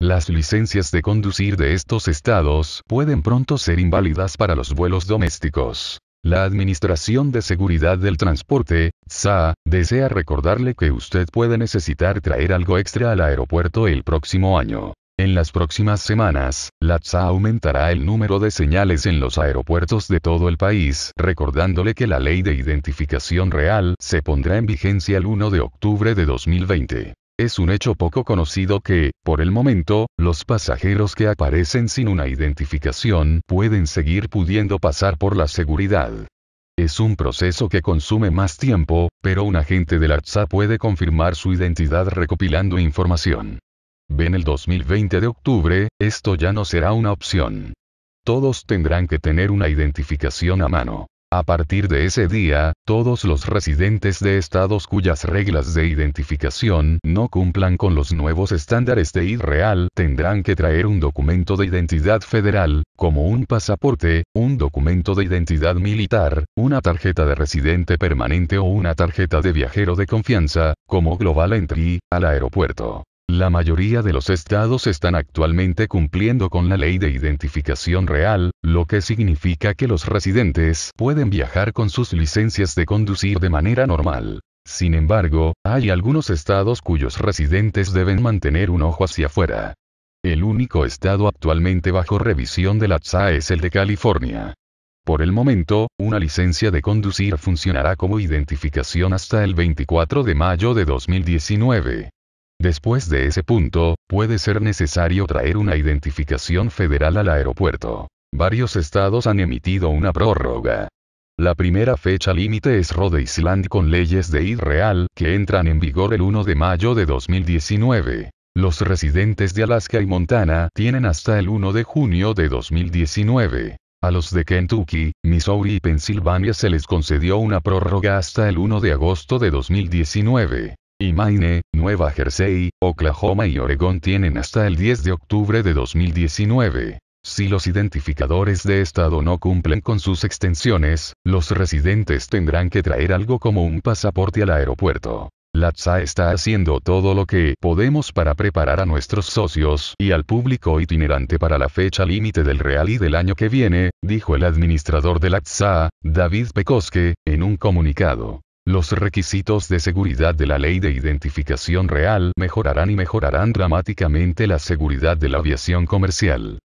Las licencias de conducir de estos estados pueden pronto ser inválidas para los vuelos domésticos. La Administración de Seguridad del Transporte, TSA, desea recordarle que usted puede necesitar traer algo extra al aeropuerto el próximo año. En las próximas semanas, la TSA aumentará el número de señales en los aeropuertos de todo el país, recordándole que la ley de identificación real se pondrá en vigencia el 1 de octubre de 2020. Es un hecho poco conocido que, por el momento, los pasajeros que aparecen sin una identificación pueden seguir pudiendo pasar por la seguridad. Es un proceso que consume más tiempo, pero un agente del TSA puede confirmar su identidad recopilando información. Ven el 2020 de octubre, esto ya no será una opción. Todos tendrán que tener una identificación a mano. A partir de ese día, todos los residentes de estados cuyas reglas de identificación no cumplan con los nuevos estándares de ID real tendrán que traer un documento de identidad federal, como un pasaporte, un documento de identidad militar, una tarjeta de residente permanente o una tarjeta de viajero de confianza, como Global Entry, al aeropuerto. La mayoría de los estados están actualmente cumpliendo con la ley de identificación real, lo que significa que los residentes pueden viajar con sus licencias de conducir de manera normal. Sin embargo, hay algunos estados cuyos residentes deben mantener un ojo hacia afuera. El único estado actualmente bajo revisión de la TSA es el de California. Por el momento, una licencia de conducir funcionará como identificación hasta el 24 de mayo de 2019. Después de ese punto, puede ser necesario traer una identificación federal al aeropuerto. Varios estados han emitido una prórroga. La primera fecha límite es Rhode Island con leyes de ID real, que entran en vigor el 1 de mayo de 2019. Los residentes de Alaska y Montana tienen hasta el 1 de junio de 2019. A los de Kentucky, Missouri y Pensilvania se les concedió una prórroga hasta el 1 de agosto de 2019 y Maine, Nueva Jersey, Oklahoma y Oregón tienen hasta el 10 de octubre de 2019. Si los identificadores de estado no cumplen con sus extensiones, los residentes tendrán que traer algo como un pasaporte al aeropuerto. La TSA está haciendo todo lo que podemos para preparar a nuestros socios y al público itinerante para la fecha límite del Real y del año que viene, dijo el administrador de la TSA, David Pekoske, en un comunicado. Los requisitos de seguridad de la ley de identificación real mejorarán y mejorarán dramáticamente la seguridad de la aviación comercial.